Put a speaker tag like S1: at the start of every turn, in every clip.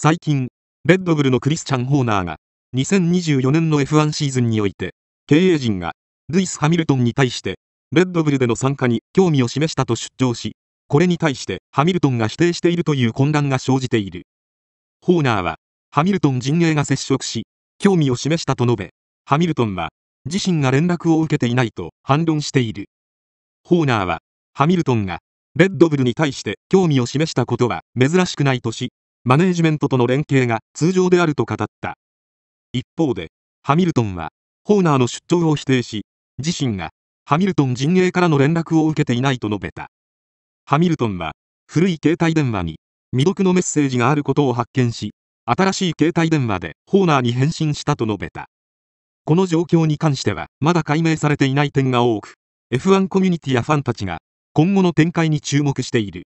S1: 最近、レッドブルのクリスチャン・ホーナーが、2024年の F1 シーズンにおいて、経営陣が、ルイス・ハミルトンに対して、レッドブルでの参加に興味を示したと出張し、これに対してハミルトンが否定しているという混乱が生じている。ホーナーは、ハミルトン陣営が接触し、興味を示したと述べ、ハミルトンは、自身が連絡を受けていないと反論している。ホーナーは、ハミルトンが、レッドブルに対して興味を示したことは珍しくないとし、マネージメントとの連携が通常であると語った一方でハミルトンはホーナーの出張を否定し自身がハミルトン陣営からの連絡を受けていないと述べたハミルトンは古い携帯電話に未読のメッセージがあることを発見し新しい携帯電話でホーナーに返信したと述べたこの状況に関してはまだ解明されていない点が多く F1 コミュニティやファンたちが今後の展開に注目している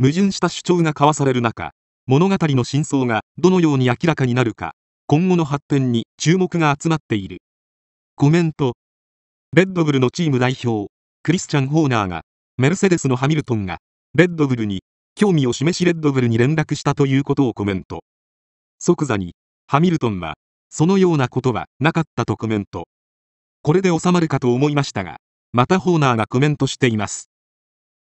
S1: 矛盾した主張が交わされる中物語の真相がどのように明らかになるか今後の発展に注目が集まっているコメントレッドブルのチーム代表クリスチャン・ホーナーがメルセデスのハミルトンがレッドブルに興味を示しレッドブルに連絡したということをコメント即座にハミルトンはそのようなことはなかったとコメントこれで収まるかと思いましたがまたホーナーがコメントしています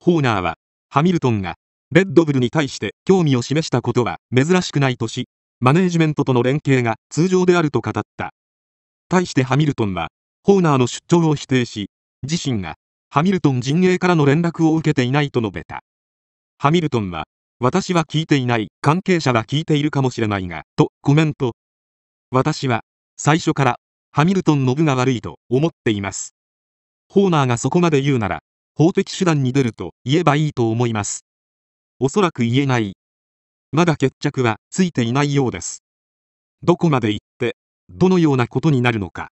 S1: ホーナーはハミルトンがレッドブルに対して興味を示したことは珍しくないとし、マネージメントとの連携が通常であると語った。対してハミルトンは、ホーナーの出張を否定し、自身がハミルトン陣営からの連絡を受けていないと述べた。ハミルトンは、私は聞いていない、関係者は聞いているかもしれないが、とコメント。私は、最初から、ハミルトンの部が悪いと思っています。ホーナーがそこまで言うなら、法的手段に出ると言えばいいと思います。おそらく言えない。まだ決着はついていないようです。どこまで行って、どのようなことになるのか。